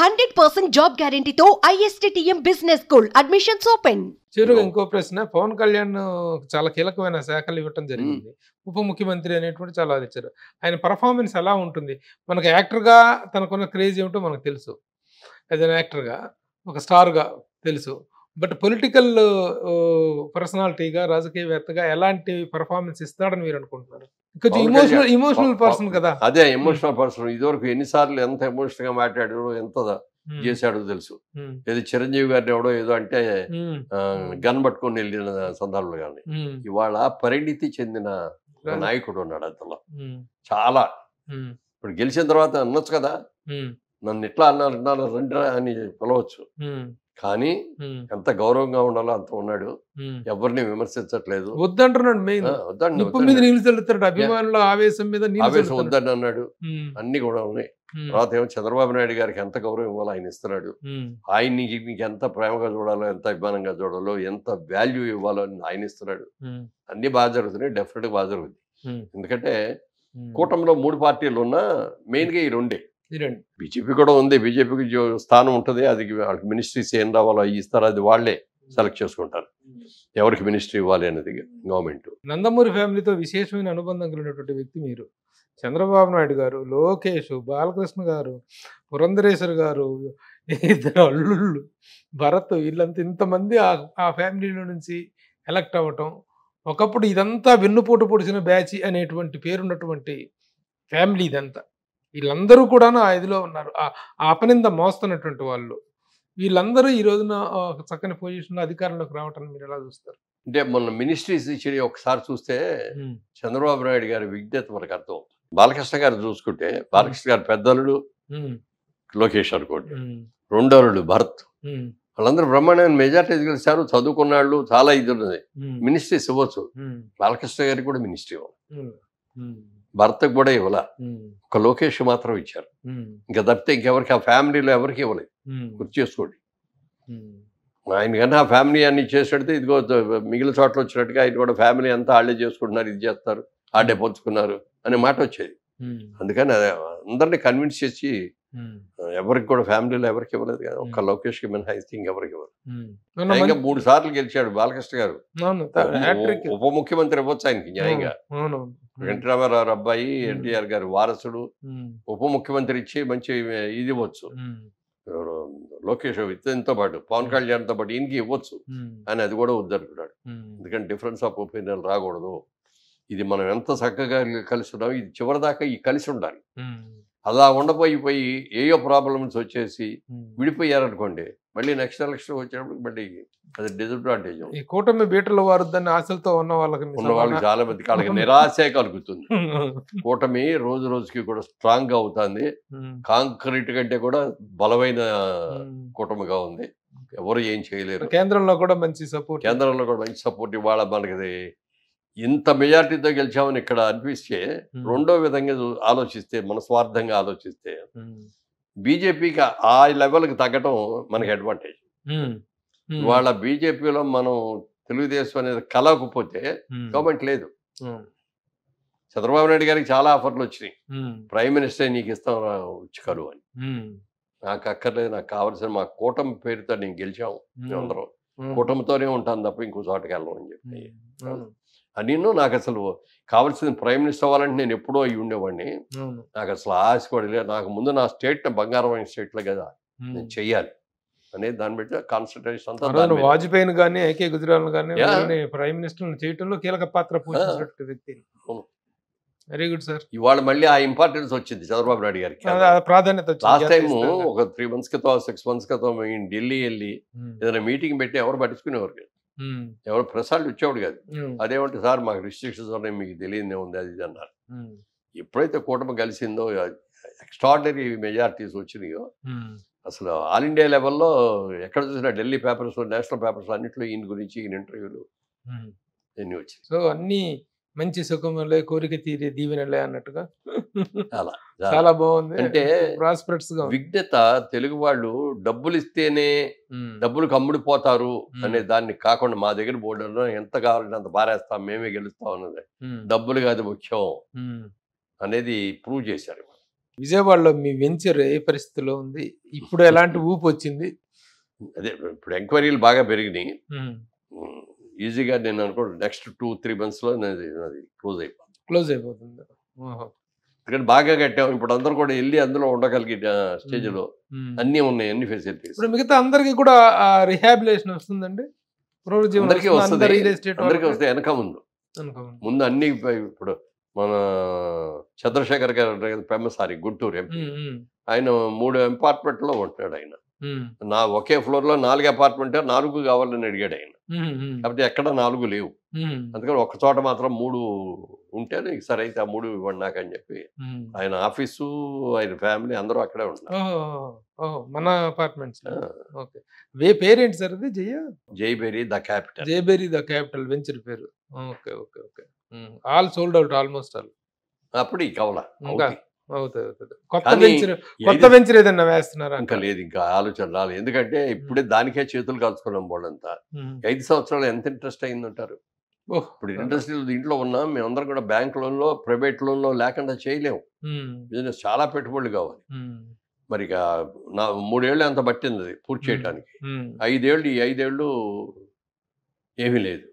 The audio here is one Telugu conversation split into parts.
హండ్రెడ్ పర్సెంట్ జాబ్ గ్యారంటీతో ISTM business school admissions open Chiru ఇంకో ప్రశ్న పవన్ కళ్యాణ్ చాలా కీలకమైన శాఖలు ఇవ్వటం జరిగింది ఉప ముఖ్యమంత్రి అనేటువంటి చాలా ఇచ్చారు ఆయన పర్ఫార్మెన్స్ ఎలా ఉంటుంది మనకు యాక్టర్గా తనకున్న క్రేజ్ ఏమిటో మనకు తెలుసు యాజ్ అన్ యాక్టర్గా ఒక స్టార్గా తెలుసు బట్ పొలిటికల్ పర్సనాలిటీగా రాజకీయవేత్తగా ఎలాంటి పర్ఫార్మెన్స్ ఇస్తాడని మీరు అనుకుంటున్నారు కొంచెం ఇమోషనల్ ఇమోషనల్ పర్సన్ కదా అదే ఎమోషనల్ పర్సన్ ఇదివరకు ఎన్నిసార్లు ఎంత ఎమోషనల్ గా మాట్లాడాడో ఎంత చేశాడో తెలుసు ఏదో చిరంజీవి గారిని ఎవడో ఏదో అంటే గన్ పట్టుకొని వెళ్ళిన సందర్భంలో కానీ ఇవాళ పరిణితి చెందిన నాయకుడు ఉన్నాడు అతను చాలా ఇప్పుడు గెలిచిన తర్వాత అనొచ్చు కదా నన్ను ఇట్లా అన్నారు అన్నారు రండి అని పిలవచ్చు కానీ ఎంత గౌరవంగా ఉండాలో అంత ఉన్నాడు ఎవరిని విమర్శించట్లేదు ఆవేశం మీద ఆవేశం వద్దని అన్నాడు అన్ని కూడా ఉన్నాయి తర్వాత ఏమో చంద్రబాబు నాయుడు గారికి ఎంత గౌరవం ఇవ్వాలో ఆయన ఇస్తున్నాడు ఆయన్ని మీకు ఎంత ప్రేమగా చూడాలో ఎంత అభిమానంగా చూడాలో ఎంత వాల్యూ ఇవ్వాలో అని ఆయన ఇస్తున్నాడు అన్ని బాగా జరుగుతున్నాయి గా బాగా జరుగుతుంది ఎందుకంటే కూటమిలో మూడు పార్టీలు ఉన్నా గా ఈ రెండే బీజేపీ కూడా ఉంది బీజేపీకి స్థానం ఉంటుంది అది వాళ్ళకి మినిస్ట్రీస్ ఏం రావాలో అవి ఇస్తారు అది వాళ్లే hmm. సెలెక్ట్ చేసుకుంటారు ఎవరికి మినిస్ట్రీ ఇవ్వాలి అనేది hmm. గవర్నమెంట్ నందమూరి ఫ్యామిలీతో విశేషమైన అనుబంధం కలిగినటువంటి వ్యక్తి మీరు చంద్రబాబు నాయుడు గారు లోకేష్ బాలకృష్ణ గారు పురంధరేశ్వర్ గారు ఇద్దరు అల్లుళ్ళు భరత్ వీళ్ళంతా ఇంతమంది ఆ ఫ్యామిలీలో నుంచి ఎలక్ట్ అవ్వటం ఒకప్పుడు ఇదంతా వెన్నుపోటు పొడిచిన బ్యాచ్ అనేటువంటి పేరున్నటువంటి ఫ్యామిలీ ఇదంతా వీళ్ళందరూ కూడాను ఆ ఇదిలో ఉన్నారు ఆ అపనింద మోస్తున్నటువంటి వాళ్ళు వీళ్ళందరూ ఈ రోజున చక్కని పొజిషన్లో అధికారంలోకి రావటం మీరు ఎలా చూస్తారు అంటే మొన్న మినిస్ట్రీస్ ఇచ్చిన ఒకసారి చూస్తే చంద్రబాబు నాయుడు గారి విజ్ఞత మనకు అర్థం బాలకృష్ణ గారు చూసుకుంటే బాలకృష్ణ గారు పెద్దలుడు లోకేష్ అనుకోండి రెండోలుడు భరత్ వాళ్ళందరూ బ్రహ్మాండమైన మెజార్టీ కలిసారు చదువుకున్న వాళ్ళు చాలా ఇది ఉన్నది మినిస్ట్రీస్ ఇవ్వచ్చు బాలకృష్ణ గారికి కూడా మినిస్ట్రీ ఇవ్వాలి భర్తకు కూడా ఇవ్వాల ఒక లోకేష్ మాత్రం ఇచ్చారు ఇంకా తప్పితే ఇంకెవరికి ఆ ఫ్యామిలీలో ఎవరికి ఇవ్వలేదు గుర్తు చేసుకోండి ఆయన కన్నా ఆ ఫ్యామిలీ అన్ని చేసేడితే ఇదిగో మిగిలిన చోట్ల వచ్చినట్టుగా ఆయన కూడా ఫ్యామిలీ అంతా ఆళ్ళే చేసుకుంటున్నారు ఇది చేస్తారు ఆడే పంచుకున్నారు అనే మాట వచ్చేది అందుకని అందరినీ కన్విన్స్ చేసి ఎవరికి కూడా ఫ్యామిలీలో ఎవరికి ఇవ్వలేదు కదా ఒక్క లోకేష్ కి మినహా థింగ్ ఎవరికి ఇవ్వరు మూడు సార్లు గెలిచాడు బాలకృష్ణ గారు ఉప ముఖ్యమంత్రి ఇవ్వచ్చు ఆయనకి న్యాయంగా వెంకటరామారావు అబ్బాయి ఎన్టీఆర్ గారు వారసుడు ఉప ముఖ్యమంత్రి ఇచ్చి మంచి ఇది ఇవ్వచ్చు లోకేష్ ఇతనితో పాటు పవన్ కళ్యాణ్తో పాటు ఈయనకి ఇవ్వచ్చు అని అది కూడా వద్దనుకున్నాడు ఎందుకంటే డిఫరెన్స్ ఆఫ్ ఒపీనియన్ రాకూడదు ఇది మనం ఎంత చక్కగా కలిసి ఉన్నాం ఇది చివరిదాకా ఈ కలిసి ఉండాలి అలా ఉండపోయిపోయి ఏయో ప్రాబ్లమ్స్ వచ్చేసి విడిపోయారనుకోండి మళ్ళీ నెక్స్ట్ ఎలక్షన్ వచ్చేటప్పుడు మళ్ళీ అది డిసడ్వాంటేజ్ ఈ కూటమి బీటలు దాన్ని ఆశలతో ఉన్న వాళ్ళకి ఉన్న వాళ్ళకి చాలా మంది కాళ్ళకి నిరాశే కలుగుతుంది కూటమి రోజు రోజుకి కూడా స్ట్రాంగ్ గా అవుతుంది కాంక్రీట్ కంటే కూడా బలమైన కూటమిగా ఉంది ఎవరు ఏం చేయలేరు కేంద్రంలో కూడా మంచి సపోర్ట్ కేంద్రంలో కూడా మంచి సపోర్ట్ ఇవాళ మనకి ఇంత మెజార్టీతో గెలిచామని ఇక్కడ అనిపిస్తే రెండో విధంగా ఆలోచిస్తే మన స్వార్థంగా ఆలోచిస్తే బీజేపీకి ఆ లెవెల్కి తగ్గటం మనకి అడ్వాంటేజ్ వాళ్ళ బీజేపీలో మనం తెలుగుదేశం అనేది కలవకపోతే గవర్నమెంట్ లేదు చంద్రబాబు నాయుడు గారికి చాలా ఆఫర్లు వచ్చినాయి ప్రైమ్ మినిస్టర్ నీకు ఇస్తాం కలు అని నాకు అక్కర్లేదు నాకు కావాల్సిన మా కూటమి పేరుతో నేను గెలిచాము అందరం కూటమితోనే ఉంటాను తప్ప ఇంకో చోటకి అని చెప్పి నిన్ను నాకు అసలు కావాల్సింది ప్రైమ్ మినిస్టర్ అవ్వాలంటే నేను ఎప్పుడో అయి ఉండేవాడిని నాకు అసలు ఆశ కూడా లేదు నాకు ముందు నా స్టేట్ బంగారమైన స్టేట్లో కదా నేను చెయ్యాలి అనేది దాన్ని బట్టి కాన్సన్ట్రేషన్ అంతా వాజ్పేయిని కానీ ఏకే గుజరాల్ కానీ ప్రైమ్ మినిస్టర్ చేయటంలో కీలక పాత్ర వ్యక్తి వెరీ గుడ్ సార్ ఇవాళ మళ్ళీ ఆ ఇంపార్టెన్స్ వచ్చింది చంద్రబాబు నాయుడు గారికి ప్రాధాన్యత లాస్ట్ టైం ఒక త్రీ మంత్స్ క్రితం సిక్స్ మంత్స్ క్రితం ఢిల్లీ వెళ్ళి ఏదైనా మీటింగ్ పెట్టి ఎవరు పట్టించుకునేవారు ఎవరు ప్రసాద్ వచ్చేవాడు కాదు అదేమంటే సార్ మాకు రిస్ట్రిక్షన్స్ ఉన్నాయి మీకు తెలియదు ఉంది అది ఇది అన్నారు ఎప్పుడైతే కూటమి కలిసిందో ఎక్స్ట్రాడినరీ మెజారిటీస్ వచ్చినాయో అసలు ఆల్ ఇండియా లెవెల్లో ఎక్కడ చూసినా ఢిల్లీ పేపర్స్ నేషనల్ పేపర్స్ అన్నింటిలో ఈయన గురించి ఈయన ఇంటర్వ్యూలు ఎన్ని వచ్చాయి సో అన్ని మంచి సుఖములే కోరిక తీరే దీవెనలే అన్నట్టుగా అలా చాలా బాగుంది అంటే విఘ్నత తెలుగు వాళ్ళు డబ్బులు ఇస్తేనే డబ్బులు కమ్ముడిపోతారు అనే దాన్ని కాకుండా మా దగ్గర బోర్డర్లో ఎంత కావాలంటే అంత పారేస్తాం మేమే గెలుస్తాం అన్నది డబ్బులు కాదు ముఖ్యం అనేది ప్రూవ్ చేశారు విజయవాడలో మీ వెంచర్ ఏ పరిస్థితిలో ఉంది ఇప్పుడు ఎలాంటి ఊపు వచ్చింది అదే ఇప్పుడు ఎంక్వైరీలు బాగా పెరిగినాయి ఈజీగా నేను అనుకో నెక్స్ట్ టూ త్రీ మంత్స్లో క్లోజ్ అయిపోతుంది క్లోజ్ అయిపోతుంది ఎందుకంటే బాగా కట్టాం ఇప్పుడు అందరూ కూడా వెళ్ళి అందులో ఉండగలిగే స్టేజ్లో అన్నీ ఉన్నాయి అన్ని ఫెసిలిటీస్ ఇప్పుడు మిగతా అందరికీ కూడా రిహాబిలేషన్ వస్తుందండి అందరికీ వస్తే వెనక ముందు ముందు అన్ని ఇప్పుడు మన చంద్రశేఖర్ గారు ఫేమస్ సారీ గుంటూరు ఎంపీ ఆయన మూడు లో ఉంటాడు ఆయన నా ఒకే ఫ్లోర్ లో నాలుగు అపార్ట్మెంట్ నాలుగు కావాలని అడిగాడు ఆయన కాబట్టి ఎక్కడ నాలుగు లేవు అందుకని ఒక చోట మాత్రం మూడు ఉంటే సరే అయితే ఆ మూడు ఇవ్వండి నాకు అని చెప్పి ఆయన ఆఫీసు ఆయన ఫ్యామిలీ అందరూ అక్కడే ఉంటారు మన అపార్ట్మెంట్స్ వే పేరేంటి సార్ అది Jaya Jayaberi the capital Jayaberi the capital venture పేరు okay okay okay all sold out almost all అప్పుడు ఈ కవల కొత్త వెంచర్ ఏదన్నా వేస్తున్నారా ఇంకా లేదు ఇంకా ఆలోచన రాలేదు ఎందుకంటే ఇప్పుడే దానికే చేతులు కలుసుకున్నాం వాళ్ళంతా ఐదు సంవత్సరాలు ఎంత ఇంట్రెస్ట్ అయిందంటారు ఇప్పుడు ఇండస్ట్రీలు దీంట్లో ఉన్నా మేమందరం కూడా బ్యాంక్ లో ప్రైవేట్ లోన్ లో లేకుండా చేయలేము బిజినెస్ చాలా పెట్టుబడులు కావాలి మరి నా మూడేళ్ళు అంత పట్టింది అది పూర్తి చేయడానికి ఐదేళ్ళు ఈ ఐదేళ్ళు ఏమీ లేదు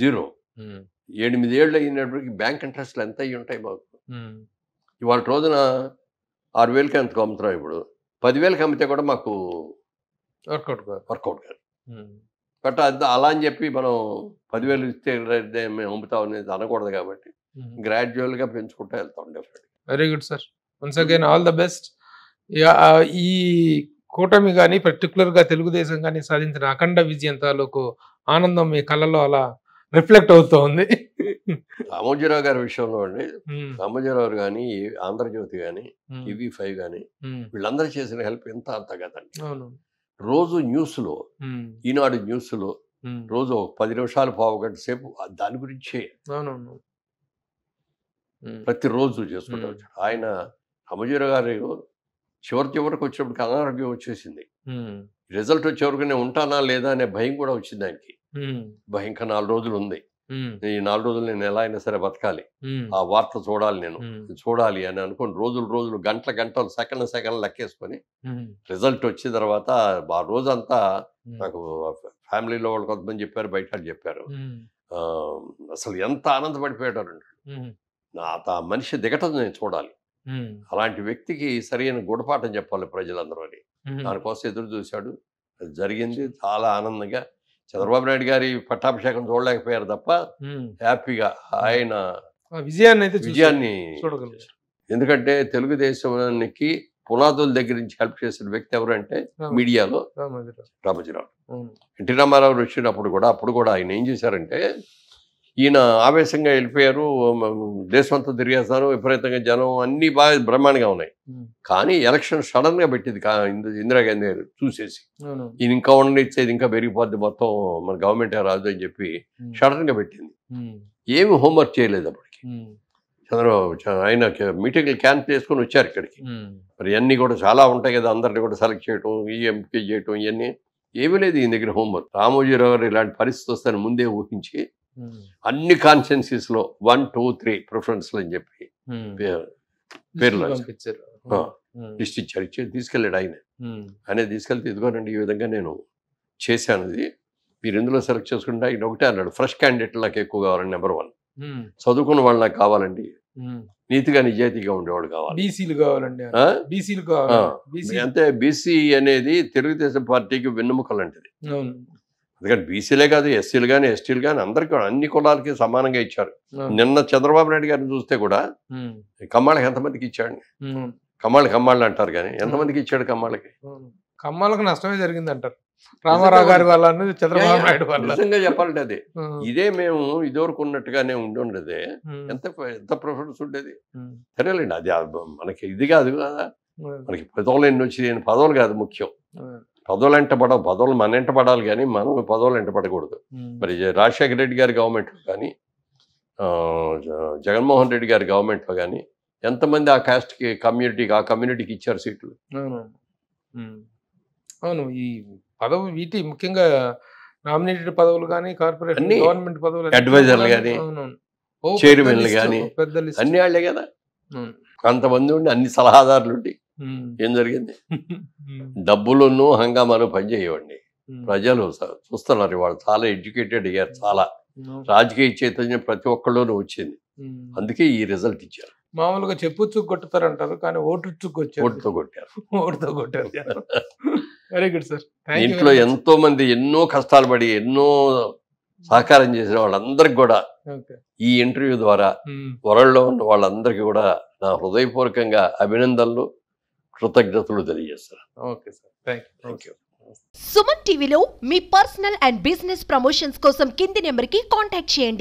జీరో ఎనిమిదేళ్ళు అయినప్పటికీ బ్యాంక్ ఇంట్రెస్ట్లు ఎంత అయ్యి ఉంటాయి బాబు ఇవాళ రోజున ఆరు వేలకి ఎంత అమ్ముతున్నాం ఇప్పుడు పదివేలకి అమ్మితే కూడా మాకు వర్కౌట్ కాదు వర్కౌట్ కాదు బట్ అది అలా అని చెప్పి మనం పదివేలు ఇస్తే మేము అమ్ముతాం అనేది అనకూడదు కాబట్టి గ్రాడ్యువల్గా పెంచుకుంటూ వెళ్తాం definite very good sir once again all the best ఈ కూటమి కానీ పర్టికులర్గా తెలుగుదేశం కానీ సాధించిన అఖండ విజయంతాలకు ఆనందం మీ కళలో అలా రిఫ్లెక్ట్ అవుతూ ఉంది రామోజీరావు గారి విషయంలో అండి రామోజీరావు కానీ ఆంధ్రజ్యోతి కానీ టీవీ ఫైవ్ కానీ వీళ్ళందరూ చేసిన హెల్ప్ ఎంత అంత కదండి రోజు లో ఈనాడు న్యూస్ లో రోజు ఒక పది నిమిషాలు పావు గంట సేపు దాని గురించే ప్రతిరోజు చేసుకుంటాం ఆయన రామోజీరావు గారు చివరి చివరికి వచ్చినప్పటికి అనారోగ్యం వచ్చేసింది రిజల్ట్ వచ్చేవరకు నేను ఉంటానా లేదా అనే భయం కూడా వచ్చింది ఆయనకి భయంకర ఇంకా నాలుగు రోజులు ఉంది ఈ నాలుగు రోజులు నేను ఎలా అయినా సరే బతకాలి ఆ వార్త చూడాలి నేను చూడాలి అని అనుకుని రోజులు రోజులు గంటల గంటలు సెకండ్ సెకండ్ లెక్కేసుకొని రిజల్ట్ వచ్చిన తర్వాత ఆ రోజంతా నాకు ఫ్యామిలీలో వాళ్ళు కొంతమంది చెప్పారు బయట చెప్పారు అసలు ఎంత ఆనందపడిపోయాడు నా ఆ మనిషి దిగటం నేను చూడాలి అలాంటి వ్యక్తికి సరైన గుడపాఠం చెప్పాలి ప్రజలందరూ అని దానికోసం ఎదురు చూశాడు జరిగింది చాలా ఆనందంగా చంద్రబాబు నాయుడు గారి పట్టాభిషేకం చూడలేకపోయారు తప్ప హ్యాపీగా ఆయన విజయాన్ని అయితే విజయాన్ని ఎందుకంటే తెలుగుదేశానికి పునాదుల దగ్గర నుంచి హెల్ప్ చేసిన వ్యక్తి ఎవరంటే మీడియాలో రామజీరావు ఎన్టీ రామారావు వచ్చినప్పుడు కూడా అప్పుడు కూడా ఆయన ఏం చేశారంటే ఈయన ఆవేశంగా వెళ్ళిపోయారు దేశమంతా తిరిగేస్తారు విపరీతంగా జనం అన్నీ బాగా బ్రహ్మాండంగా ఉన్నాయి కానీ ఎలక్షన్ సడన్ గా పెట్టింది ఇందిరాగాంధీ గారు చూసేసి ఈయన ఇంకా ఉండనిచ్చేది ఇంకా పెరిగిపోద్ది మొత్తం మన గవర్నమెంట్ రాదు అని చెప్పి సడన్ గా పెట్టింది ఏమి హోంవర్క్ చేయలేదు అప్పటికి చంద్రబాబు ఆయన మీటింగ్లు క్యాన్సిల్ చేసుకొని వచ్చారు ఇక్కడికి మరి ఇవన్నీ కూడా చాలా ఉంటాయి కదా అందరిని కూడా సెలెక్ట్ చేయటం ఈ ఎంపిక చేయటం ఇవన్నీ ఏమీ లేదు ఈయన దగ్గర హోంవర్క్ రామోజీరావు గారు ఇలాంటి పరిస్థితి వస్తాను ముందే ఊహించి Hmm. అన్ని లో వన్ టూ త్రీ ప్రిఫరెన్స్ అని చెప్పి hmm. పేర్లు hmm. లిస్ట్ ఇచ్చారు తీసుకెళ్ళాడు ఆయన ఆయన తీసుకెళ్తే ఇదిగోనండి ఈ విధంగా నేను చేశాను ఇది మీరు ఎందులో సెలెక్ట్ చేసుకుంటే ఆయన ఒకటే అన్నాడు ఫ్రెష్ క్యాండిడేట్ నాకు ఎక్కువ కావాలండి నెంబర్ వన్ చదువుకున్న వాళ్ళు నాకు కావాలండి నీతిగా నిజాయితీగా ఉండేవాడు కావాలి బీసీలు కావాలండి కావాలి అంటే బీసీ అనేది తెలుగుదేశం పార్టీకి వెన్నుముక లాంటిది ఎందుకంటే బీసీలే కాదు ఎస్సీలు కానీ ఎస్టీలు కానీ అందరికీ అన్ని కులాలకి సమానంగా ఇచ్చారు నిన్న చంద్రబాబు నాయుడు గారిని చూస్తే కూడా కమ్మాళకి ఎంతమందికి ఇచ్చాడు కమ్మాళ్ళు కమ్మాళ్ళు అంటారు కానీ ఎంతమందికి ఇచ్చాడు కమ్మాళకి కమ్మాళ్ళకి నష్టమే జరిగింది అంటారు రామారావు గారి వల్ల చంద్రబాబు నాయుడు వల్ల నిజంగా చెప్పాలంటే అది ఇదే మేము ఇదివరకు ఉన్నట్టుగానే ఉండి ఉండేది ఎంత ఎంత ప్రిఫరెన్స్ ఉండేది సరేలేండి అది మనకి ఇది కాదు కదా మనకి పదవులు ఎన్ని వచ్చి పదవులు కాదు ముఖ్యం పదవులు ఎంటపడ పదవులు మన పడాలి కానీ మనం పదవులు పడకూడదు మరి రాజశేఖర రెడ్డి గారి గవర్నమెంట్లో కానీ జగన్మోహన్ రెడ్డి గారి గవర్నమెంట్లో కానీ ఎంతమంది ఆ కాస్ట్కి కమ్యూనిటీకి ఆ కమ్యూనిటీకి ఇచ్చారు సీట్లు అవును ఈ పదవి వీటి ముఖ్యంగా నామినేటెడ్ పదవులు కానీ కార్పొరేట్ గవర్నమెంట్ పదవులు అడ్వైజర్లు కానీ చైర్మన్లు కానీ అన్ని వాళ్ళే కదా అంతమంది ఉండి అన్ని సలహాదారులు ఉండి ఏం జరిగింది డబ్బులను హంగామాను పనిచేయవండి ప్రజలు చూస్తున్నారు వాళ్ళు చాలా ఎడ్యుకేటెడ్ అయ్యారు చాలా రాజకీయ చైతన్యం ప్రతి ఒక్కళ్ళు వచ్చింది అందుకే ఈ రిజల్ట్ ఇచ్చారు మామూలుగా చెప్పు చెప్పుచ్చు కొట్టుతారంటారు కానీ ఓటు ఓటుతో కొట్టారు ఓటుతో కొట్టారు వెరీ గుడ్ సార్ ఇంట్లో ఎంతో మంది ఎన్నో కష్టాలు పడి ఎన్నో సహకారం చేసిన వాళ్ళందరికి కూడా ఈ ఇంటర్వ్యూ ద్వారా వరల్డ్లో ఉన్న వాళ్ళందరికీ కూడా నా హృదయపూర్వకంగా అభినందనలు కృతజ్ఞతలు తెలియజేస్తారు okay sir thank you Suman టీవీలో మీ పర్సనల్ అండ్ బిజినెస్ ప్రమోషన్స్ కోసం కింది నెంబర్కి కాంటాక్ట్ చేయండి